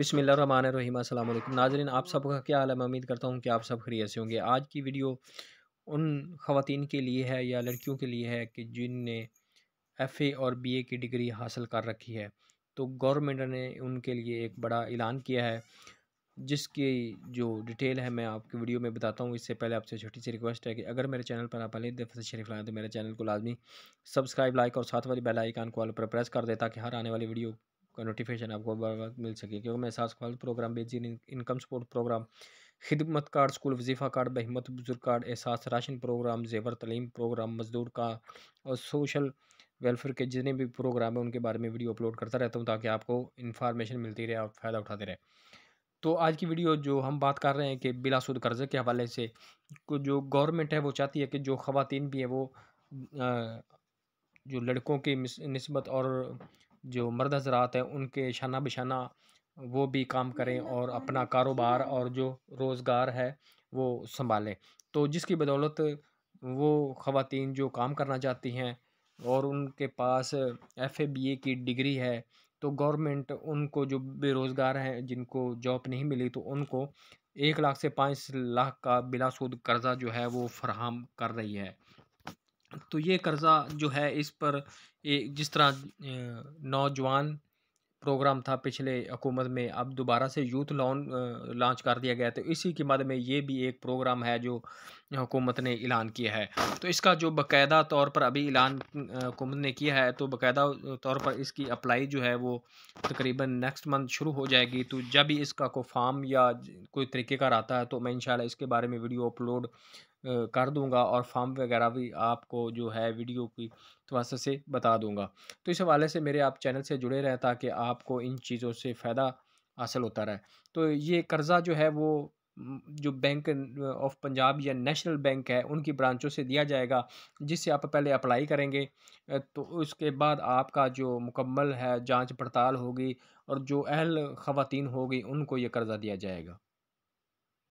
बिसमिल्ल रहीम अल्लाम नाजरीन आप सबका क्या हाल है मैं उम्मीद करता हूँ कि आप सब खरीत से होंगे आज की वीडियो उन खातन के लिए है या लड़कियों के लिए है कि जिनने एफ़ ए और बी ए की डिग्री हासिल कर रखी है तो गवर्नमेंट ने उनके लिए एक बड़ा ऐलान किया है जिसकी जो डिटेल है मैं आपकी वीडियो में बताता हूँ इससे पहले आपसे छोटी सी रिक्वेस्ट है कि अगर मेरे चैनल पर आप पहले दफ़े से शरीफ लाएँ तो मेरे चैनल को लाजमी सब्सक्राइब लाइक और साथ वाली बेल आइकान को ऑल पर प्रेस कर दे ताकि हर आने वाली वीडियो का नोटिफिकेशन आपको मिल सके क्योंकि मैं सास खाल प्रोग्राम बेजी इनकम सपोर्ट प्रोग्राम खिदमत कार्ड स्कूल वजीफ़ा कार्ड बहमत बुजुर्ग कार्ड एहसास राशन प्रोग्राम जेवर तलीम प्रोग्राम मजदूर का और सोशल वेलफेयर के जितने भी प्रोग्राम हैं उनके बारे में वीडियो अपलोड करता रहता हूँ ताकि आपको इन्फॉर्मेशन मिलती रहे और फ़ायदा उठाते रहे तो आज की वीडियो जो हम बात कर रहे हैं कि बिलासुद कर्ज़े के हवाले से जो गवर्नमेंट है वो चाहती है कि जो ख़वान भी हैं वो जो लड़कों की नस्बत और जो मर्द हजरात हैं उनके शाना बशाना वो भी काम करें और अपना कारोबार और जो रोज़गार है वो संभालें तो जिसकी बदौलत वो ख़वान जो काम करना चाहती हैं और उनके पास एफ़ ए बी ए की डिग्री है तो गवर्नमेंट उनको जो बेरोज़गार हैं जिनको जॉब नहीं मिली तो उनको एक लाख से पाँच लाख का बिला सूद कर्ज़ा जो है वो फरहम कर रही है तो ये कर्ज़ा जो है इस पर एक जिस तरह नौजवान प्रोग्राम था पिछले हुकूमत में अब दोबारा से यूथ लोन लॉन्च कर दिया गया तो इसी के बाद में ये भी एक प्रोग्राम है जो हुकूमत ने ऐलान किया है तो इसका जो बाकायदा तौर पर अभी ऐलान हुकूमत ने किया है तो बाकायदा तौर पर इसकी अप्लाई जो है वो तकरीबन नेक्स्ट मंथ शुरू हो जाएगी तो जब भी इसका कोई फार्म या कोई तरीक़ेकार आता है तो मैं इन इसके बारे में वीडियो अपलोड कर दूंगा और फॉर्म वगैरह भी आपको जो है वीडियो की तवसत से बता दूंगा तो इस हवाले से मेरे आप चैनल से जुड़े रहें ताकि आपको इन चीज़ों से फ़ायदा हासिल होता रहे तो ये कर्ज़ा जो है वो जो बैंक ऑफ पंजाब या नेशनल बैंक है उनकी ब्रांचों से दिया जाएगा जिससे आप पहले अप्लाई करेंगे तो उसके बाद आपका जो मुकम्मल है जांच पड़ताल होगी और जो अहल ख़वातीन होगी उनको ये कर्ज़ा दिया जाएगा